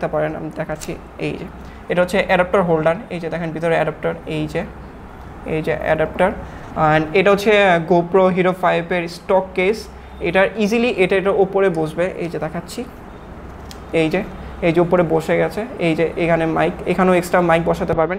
দেখতে পারেন আমি দেখাচ্ছি এই যে এটা হচ্ছে অ্যাডাপ্টার হোল্ডার এই যে দেখেন ভিতরে অ্যাডাপ্টার এই যে এই যে অ্যাডাপ্টার অ্যান্ড এটা হচ্ছে গোপ্রো হিরো ফাইভের স্টক কেস এটার ইজিলি এটা এটার ওপরে বসবে এই যে দেখাচ্ছি এই যে এই যে উপরে বসে গেছে এই যে এখানে মাইক এখানেও এক্সট্রা মাইক বসাতে পারবেন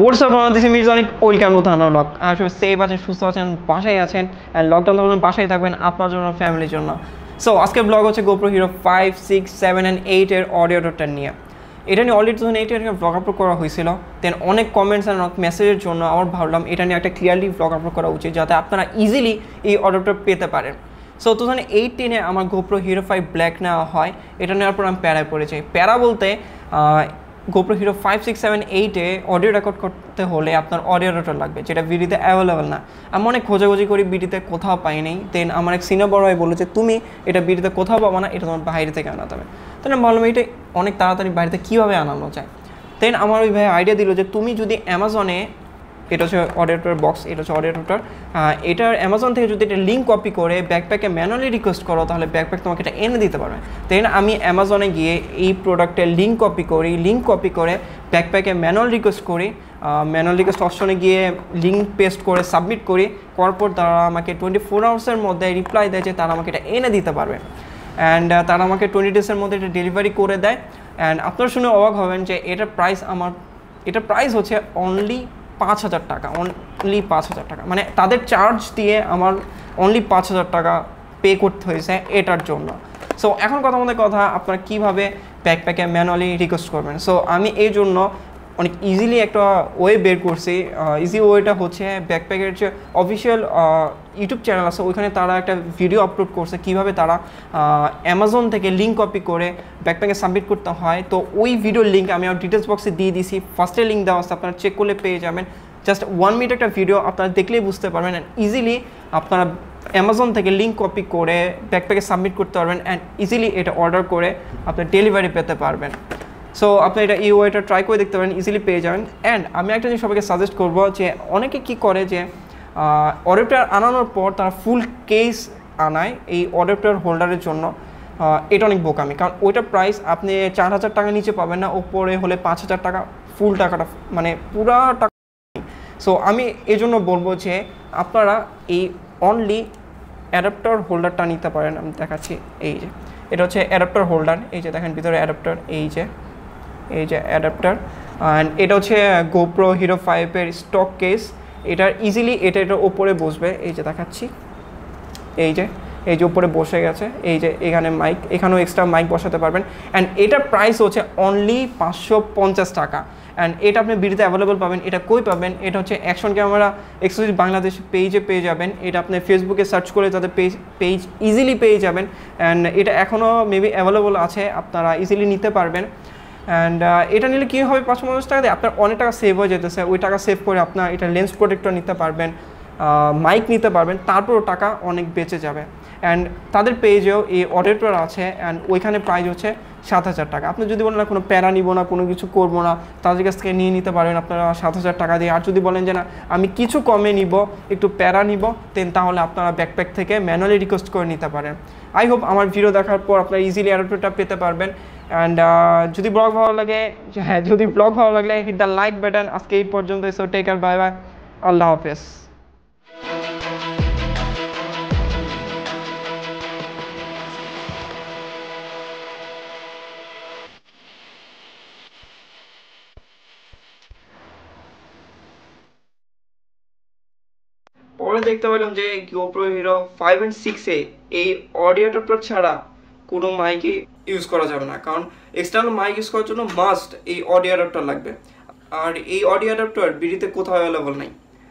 হোয়াটসঅ্যাপ বাংলাদেশে মির্জা অনেক ওয়েলকাম টু থানা ব্লগ আসলে সেফ আছেন সুস্থ আছেন বাসায় আছেন অ্যান্ড লকডাউন তখন বাসায় থাকবেন আপনার জন্য ফ্যামিলির জন্য সো আজকে ব্লগ হচ্ছে GoPro Hero five six seven and এইটের অডিও ডটটা নিয়ে এটা নিয়ে অলরেডি তখন এইটের একটা ব্লগ আপলোড করা হয়েছিল দেন অনেক কমেন্টস অ্যান্ড অনেক মেসেজের জন্য আমার ভাবলাম এটা নিয়ে একটা ক্লিয়ারলি ব্লগ আপলোড করা উচিত যাতে আপনারা ইজিলি এই অর্ডারটা পেতে পারেন সো টু থাউজেন্ড এইটিনে আমার গোপ্রো হিরো ফাইভ ব্ল্যাক নেওয়া হয় এটা নেওয়ার পর আমি প্যারায় পড়েছি প্যারা বলতে GoPro Hero five six seven এইটে অডিও রেকর্ড করতে হলে আপনার অডিও রেকর্ড লাগবে যেটা বিডিতে অ্যাভেলেবেল না আমি অনেক খোঁজাখুঁজি করি বিডিতে কোথাও পাই নেই দেন আমার এক সিনিয়র বড় ভাই বললো যে তুমি এটা বিডিতে কোথাও পাবো না এটা তোমার বাইরে থেকে আনাতে হবে তাহলে আমি বললাম এটা অনেক তাড়াতাড়ি বাইরে থেকে কীভাবে আনানো যায় দেন আমার ওই ভাই আইডিয়া দিল যে তুমি যদি অ্যামাজনে এটা হচ্ছে অডিওটার বক্স এটা হচ্ছে অডিওটার এটার অ্যামাজন থেকে যদি এটা লিঙ্ক কপি করে ব্যাকপ্যাকে ম্যানুয়ালি রিকোয়েস্ট করো তাহলে ব্যাকপ্যাক তোমাকে এটা এনে দিতে পারবে দেন আমি অ্যামাজনে গিয়ে এই প্রোডাক্টের লিঙ্ক কপি করি লিঙ্ক কপি করে ব্যাকপ্যাকে ম্যানুয়াল রিকোয়েস্ট করি ম্যানুয়াল রিকোয়েস্ট অপশনে গিয়ে লিঙ্ক পেস্ট করে সাবমিট করি করার তারা আমাকে টোয়েন্টি ফোর আওয়ার্সের মধ্যে রিপ্লাই দেয় যে তারা আমাকে এটা এনে দিতে পারবে অ্যান্ড তারা আমাকে টোয়েন্টি ডেজের মধ্যে এটা ডেলিভারি করে দেয় অ্যান্ড আপনারা শুনে অবাক হবেন যে এটার প্রাইস আমার এটা প্রাইস হচ্ছে অনলি পাঁচ হাজার টাকা অনলি পাঁচ হাজার টাকা মানে তাদের চার্জ দিয়ে আমার অনলি পাঁচ হাজার টাকা পে করতে হয়েছে এটার জন্য সো এখন কথা মধ্যে কথা আপনারা কীভাবে ব্যাকপ্যাকে ম্যানুয়ালি রিকোয়েস্ট করবেন সো আমি এই জন্য অনেক ইজিলি একটা ওয়ে বের করছি ইজি ওয়েটা হচ্ছে ব্যাকপ্যাকের যে অফিসিয়াল ইউটিউব চ্যানেল আছে ওইখানে তারা একটা ভিডিও আপলোড করছে কিভাবে তারা অ্যামাজন থেকে লিঙ্ক কপি করে ব্যাকপ্যাকে সাবমিট করতে হয় তো ওই ভিডিওর লিঙ্ক আমি আমার ডিটেলস বক্সে দিয়ে দিছি ফার্স্টে লিঙ্ক দেওয়া আছে আপনারা চেক করলে পেয়ে যাবেন জাস্ট ওয়ান মিনিট একটা ভিডিও আপনারা দেখলেই বুঝতে পারবেন অ্যান্ড ইজিলি আপনারা অ্যামাজন থেকে লিঙ্ক কপি করে ব্যাকপ্যাকে সাবমিট করতে পারবেন অ্যান্ড ইজিলি এটা অর্ডার করে আপনার ডেলিভারি পেতে পারবেন সো আপনি এটা এই ওয়েটা ট্রাই করে দেখতে পারেন ইজিলি পেয়ে যাবেন অ্যান্ড আমি একটা জিনিস সবাইকে সাজেস্ট করবো যে অনেকে কি করে যে অডেপ্টার আনানোর পর তারা ফুল কেস আনায় এই অ্যাডাপ্টার হোল্ডারের জন্য এটা অনেক বোকামি কারণ ওইটার প্রাইস আপনি চার হাজার টাকা নিচে পাবেন না ওপরে হলে পাঁচ হাজার টাকা ফুল টাকাটা মানে পুরা টাকা সো আমি এই জন্য বলবো যে আপনারা এই অনলি অ্যাডাপ্টার হোল্ডারটা নিতে পারেন আমি দেখাচ্ছি এই যে এটা হচ্ছে অ্যাডাপ্টার হোল্ডার এই যে দেখেন ভিতরে অ্যাডাপ্টার এই যে এই যে অ্যাডাপ্টার অ্যান্ড এটা হচ্ছে গোপ্রো হিরো ফাইভের স্টক কেস এটা ইজিলি এটা এটার ওপরে বসবে এই যে দেখাচ্ছি এই যে এই যে ওপরে বসে গেছে এই যে এখানে মাইক এখানেও এক্সট্রা মাইক বসাতে পারবেন অ্যান্ড এটার প্রাইস হচ্ছে অনলি পাঁচশো পঞ্চাশ টাকা অ্যান্ড এটা আপনি বিড়িতে অ্যাভেলেবল পাবেন এটা কই পাবেন এটা হচ্ছে অ্যাকশন ক্যামেরা এক্সক্লুসিভ বাংলাদেশ পেজে পেয়ে যাবেন এটা আপনি ফেসবুকে সার্চ করে তাদের পেজ পেজ ইজিলি পেয়ে যাবেন অ্যান্ড এটা এখনও মেবি অ্যাভেলেবল আছে আপনারা ইজিলি নিতে পারবেন অ্যান্ড uh, এটা নিলে কী হবে পাঁচ পঞ্চাশ টাকাতে আপনার অনেক টাকা সেভ হয়ে যেতেছে ওই টাকা সেভ করে আপনার এটা লেন্স প্রোটেক্টর নিতে পারবেন মাইক নিতে পারবেন তারপরও টাকা অনেক বেঁচে যাবে অ্যান্ড তাদের পেজেও এই অডিটর আছে অ্যান্ড ওইখানে প্রাইস হচ্ছে সাত হাজার টাকা আপনি যদি বলেন না কোনো প্যারা নিব না কোনো কিছু করবো না তাদের কাছ থেকে নিয়ে নিতে পারবেন আপনারা সাত হাজার টাকা দিয়ে আর যদি বলেন যে না আমি কিছু কমে নিব একটু প্যারা নিব দেন তাহলে আপনারা ব্যাকপ্যাক থেকে ম্যানুয়ালি রিকোয়েস্ট করে নিতে পারেন আই হোপ আমার ভিডিও দেখার পর আপনারা ইজিলি অ্যাডপ্টটা পেতে পারবেন অ্যান্ড যদি ব্লগ ভালো লাগে হ্যাঁ যদি ব্লগ ভালো লাগলে হিট দ্য লাইক বাটন আজকে এই পর্যন্ত সো টেক আর বাই বাই আল্লাহ হাফেজ তারপরে দেখতে পেলাম যে গোপ্রো হিরো ফাইভ অ্যান্ড সিক্সে এই অডিও অ্যাডাপ্টার ছাড়া কোনো মাইকই ইউজ করা যাবে না কারণ এক্সটার্নাল মাইক ইউজ করার জন্য মাস্ট এই অডিও অ্যাডাপ্টার লাগবে আর এই অডিও অ্যাডাপ্টার বিড়িতে কোথাও অ্যাভেলেবল নাই